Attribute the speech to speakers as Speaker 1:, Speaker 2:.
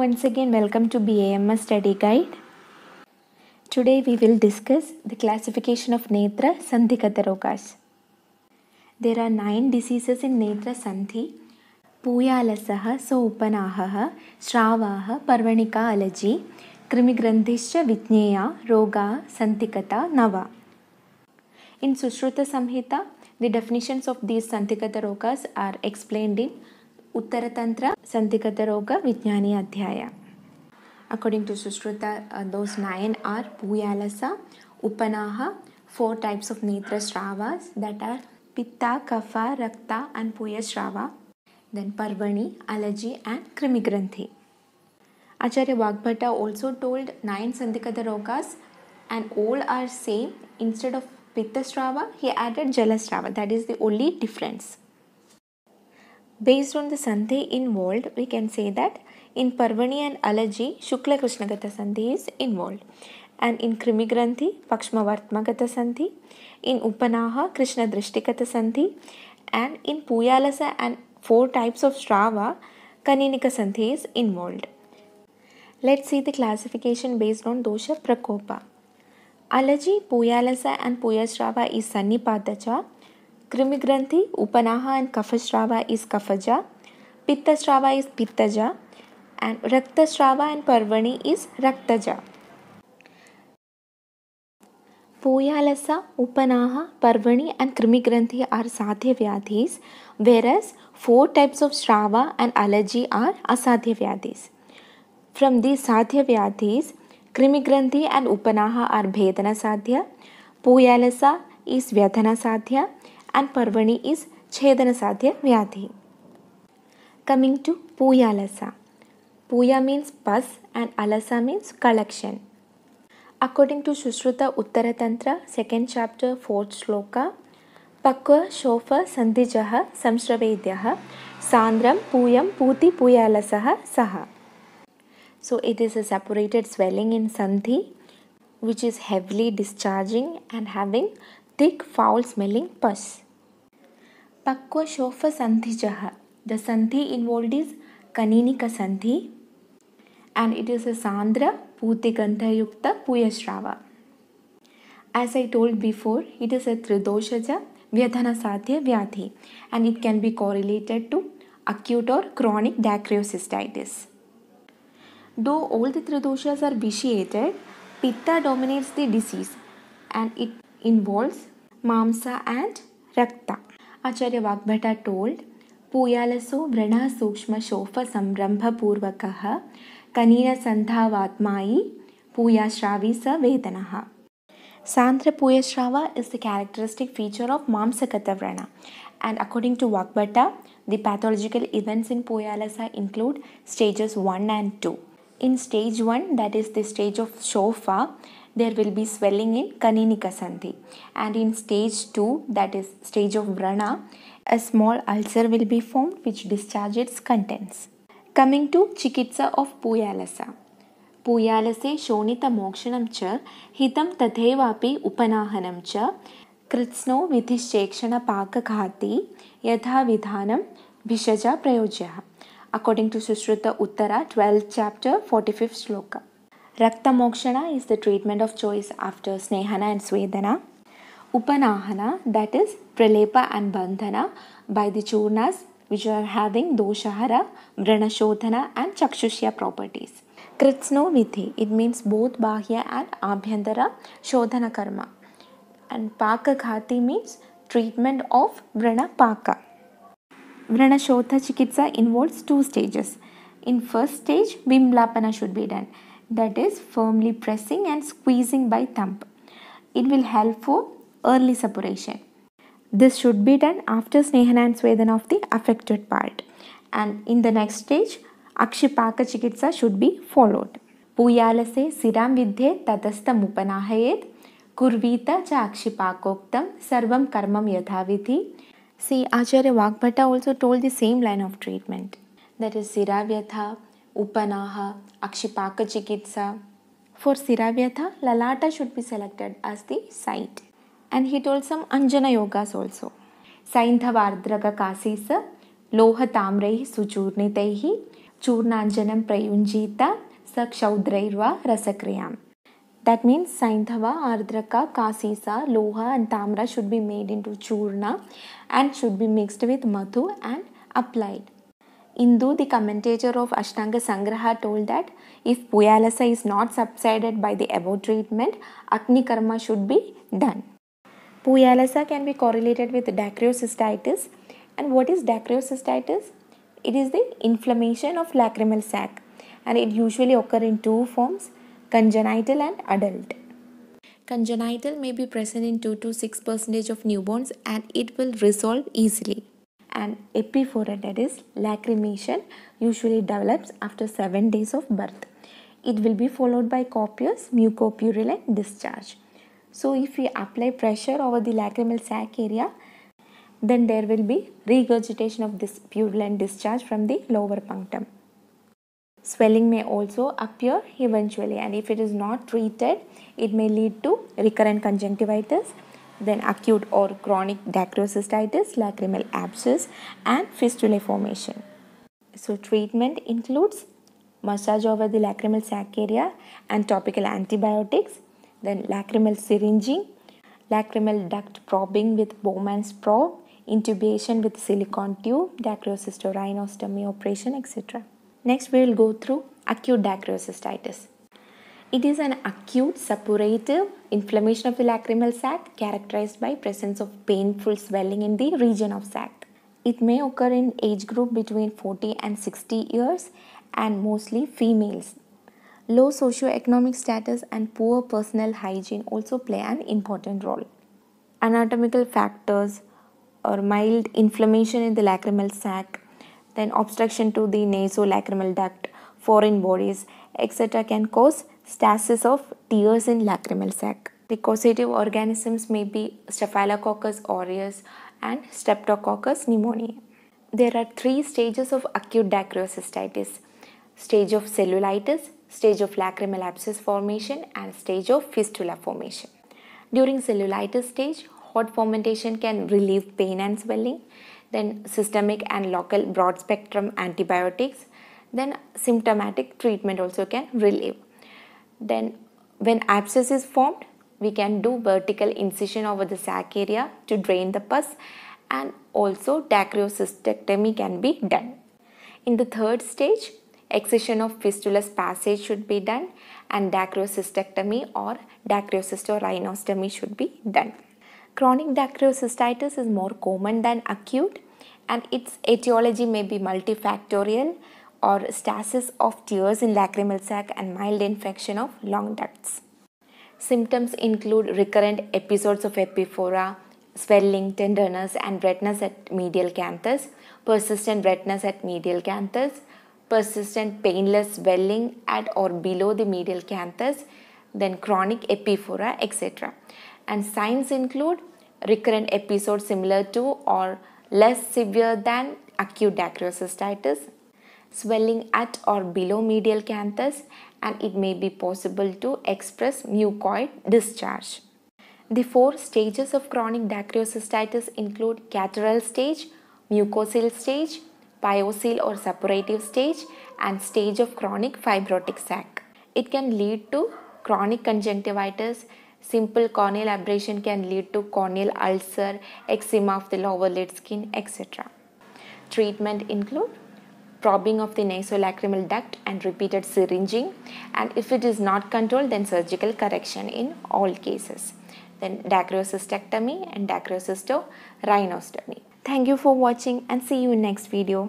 Speaker 1: once again welcome to BAMS study guide. Today we will discuss the classification of Netra Sandhikata There are nine diseases in Netra Sandhi. Puyalasaha, Sopanahaha, Shravaha, Parvanika allergy, Krimigrandhischa Vitneya, Roga, Santikata, Nava. In Sushruta Samhita, the definitions of these Santikata Rogas are explained in Uttaratantra संदिग्ध रोग विज्ञानी अध्याय according to Sushruta दोस नयन are पूयालस उपनाह four types of नेत्र श्राव दट आर् पिता कफ रक्त एंड पूय श्राव देन पर्वणी अलर्जी एंड क्रिमिग्रंथि आचार्य वाग्भट ऑलसो टोल्ड नयन संदिग्ध रोग एंड ओल आर सेम इंस्टेड ऑफ पित्त स्राव ही आडेड जलस्राव that is the only difference Based on the sandhi involved, we can say that in Parvani and Alaji, Shukla Krishnagata sandhi is involved. And in Krimigranthi, Pakshmavartmagata sandhi. In Upanaha, Krishna Drishtikata sandhi. And in Puyalasa and four types of Strava, Kaninika sandhi is involved. Let's see the classification based on dosha prakopa. Alaji, Puyalasa and Puyasrava is Sannipadacha. कृमि ग्रंथि उपनाहा and कफश्रावा is कफजा पित्तश्रावा is पित्तजा and रक्तश्रावा and पर्वणी is रक्तजा पोयालसा उपनाह पर्वणी एंड कृमि ग्रंथि आर साध्य व्याधीज वेरस फोर टाइप्स ऑफ श्रावा एंड एलर्जी आर असाध्य व्याधीज फ्रॉम दी साध्य व्याधीज कृमि ग्रंथि एंड उपनाह आर भेदना साध्य पोयालसा इज व्यथना साध्य and Parvani is chhedana sadhya Vyadhi. Coming to Puya Alasa. Puya means pus and Alasa means collection. According to Sushruta Uttara Tantra, second chapter, fourth shloka Pakva Shofa Sandhijaha Samsravedyaha Sandram Puyam Puti puya Puyalasaha Saha. So it is a separated swelling in Sandhi which is heavily discharging and having thick foul smelling pus. Pakva Shofa Santhi Chaha. The Santhi involved is Kaninika Santhi and it is a Sandra Putigandha Yukta Puyashrava. As I told before, it is a Tridoshaja Vyadhanasadhya Vyadhi and it can be correlated to acute or chronic dacryocystitis. Though all the Tridoshas are vitiated, Pitta dominates the disease and it involves Mamsa and Rakta. Acharya Vagbhata told पूयालसो व्रण सूक्ष्म शोफ संरंभपूर्वक कनीन संधावात्माई पूयाश्रावी स वेदना सांद्र पूयश्राव is the characteristic feature of मंसकथ व्रण and according to Vagbhata the pathological events in पूयालस include stages one and two in stage one that is the stage of शोफा there will be swelling in Kaninika Sandhi. And in stage 2, that is stage of Brana, a small ulcer will be formed which discharges its contents. Coming to Chikitsa of Puyalasa. Puyalase Shonita Mokshanam cha Hitam Tathevapi Upanahanam cha कृत्स्नो khati yatha vidhanam प्रयोज्यः prayojya. According to Sushruta Uttara, twelfth chapter, forty-fifth sloka. Raktamokshana is the treatment of choice after Snehana and Swedana. Upanahana, that is Pralepa and Bandhana by the Churnas which are having Doshahara, vranashodhana, and Chakshushya properties. Kritsno vithi, it means both Bahya and abhyandara Shodhana Karma. And Pakakhati means treatment of Vranapaka. Vranashodha Chikitsa involves two stages. In first stage, Bimlapana should be done that is firmly pressing and squeezing by thumb. It will help for early suppuration. This should be done after snehan and swedan of the affected part. And in the next stage, Akshipaka Chikitsa should be followed. siram vidhe विद्धे upanahayet kurvita cha akshipakoktam sarvam karma यथाविधि See, Acharya Vakbhata also told the same line of treatment. That is Siravyatha, उपनाह अक्षिपाक चिकित्सा for सिराव्यथा ललाटा should be selected as the site and he told some अंजन योगा also सैंधवाद्रग काशी स लोहताम्र सुचूर्णित चूर्णाजन प्रयुंजीत स क्षौद्रैर्वा रसक्रिया दट मीन सैंधव आर्द्रक काशीस लोह एंड ताम्र शुड बी मेड इन चूर्ण and should be mixed with मधु and applied Indu, the commentator of Ashtanga Sangraha, told that if Puyalasa is not subsided by the above treatment, akni Karma should be done. Puyalasa can be correlated with dacryocystitis. And what is dacryocystitis? It is the inflammation of lacrimal sac and it usually occurs in two forms, congenital and adult. Congenital may be present in 2 to 6 percentage of newborns and it will resolve easily and epiphora that is lacrimation usually develops after 7 days of birth. It will be followed by copious mucopurulent discharge. So if we apply pressure over the lacrimal sac area then there will be regurgitation of this purulent discharge from the lower punctum. Swelling may also appear eventually and if it is not treated it may lead to recurrent conjunctivitis then acute or chronic dacryocystitis, lacrimal abscess and fistula formation. So treatment includes massage over the lacrimal sac area and topical antibiotics, then lacrimal syringing, lacrimal duct probing with Bowman's probe, intubation with silicone tube, dacryocystorhinostomy operation, etc. Next, we will go through acute dacryocystitis. It is an acute suppurative inflammation of the lacrimal sac characterized by presence of painful swelling in the region of sac. It may occur in age group between 40 and 60 years and mostly females. Low socioeconomic status and poor personal hygiene also play an important role. Anatomical factors or mild inflammation in the lacrimal sac, then obstruction to the nasolacrimal duct, foreign bodies, etc. can cause stasis of tears in lacrimal sac. The causative organisms may be Staphylococcus aureus and Streptococcus pneumoniae. There are three stages of acute dacryocystitis stage of cellulitis, stage of lacrimal abscess formation, and stage of fistula formation. During cellulitis stage, hot fermentation can relieve pain and swelling, then systemic and local broad spectrum antibiotics, then symptomatic treatment also can relieve. Then when abscess is formed, we can do vertical incision over the sac area to drain the pus and also dacryocystectomy can be done. In the third stage, excision of fistulous passage should be done and dacryocystectomy or dacryocystorhinostomy should be done. Chronic dacryocystitis is more common than acute and its etiology may be multifactorial or stasis of tears in lacrimal sac and mild infection of lung ducts. Symptoms include recurrent episodes of epiphora, swelling, tenderness and redness at medial canthus, persistent redness at medial canthus, persistent painless swelling at or below the medial canthus, then chronic epiphora, etc. And signs include recurrent episodes similar to or less severe than acute dacryocystitis, swelling at or below medial canthus and it may be possible to express mucoid discharge. The four stages of chronic dacryocystitis include catarrhal stage, mucosal stage, piocele or suppurative stage and stage of chronic fibrotic sac. It can lead to chronic conjunctivitis, simple corneal abrasion can lead to corneal ulcer, eczema of the lower lid skin, etc. Treatment include Probing of the nasolacrimal duct and repeated syringing and if it is not controlled then surgical correction in all cases then dacryocystectomy and dacrocystorhinostomy thank you for watching and see you in next video